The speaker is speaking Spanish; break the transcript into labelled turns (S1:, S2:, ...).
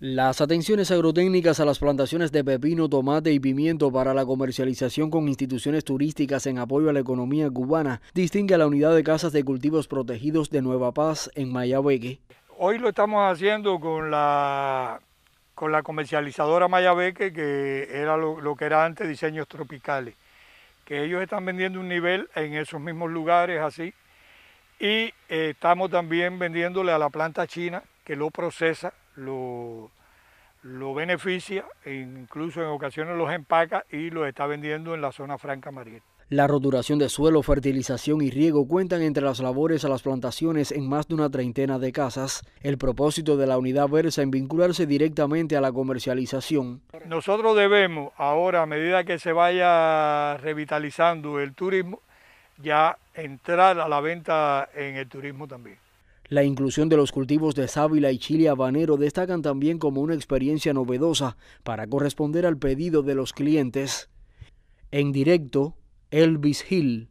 S1: Las atenciones agrotécnicas a las plantaciones de pepino, tomate y pimiento para la comercialización con instituciones turísticas en apoyo a la economía cubana distingue a la unidad de casas de cultivos protegidos de Nueva Paz en Mayabeque.
S2: Hoy lo estamos haciendo con la, con la comercializadora Mayabeque, que era lo, que era antes diseños tropicales, que ellos están vendiendo un nivel en esos mismos lugares así, y eh, estamos también vendiéndole a la planta china que lo procesa lo, beneficia e incluso en ocasiones los empaca y los está vendiendo en la zona franca marina.
S1: La roturación de suelo, fertilización y riego cuentan entre las labores a las plantaciones en más de una treintena de casas. El propósito de la unidad versa en vincularse directamente a la comercialización.
S2: Nosotros debemos ahora, a medida que se vaya revitalizando el turismo, ya entrar a la venta en el turismo también.
S1: La inclusión de los cultivos de sábila y chile habanero destacan también como una experiencia novedosa para corresponder al pedido de los clientes. En directo, Elvis Hill.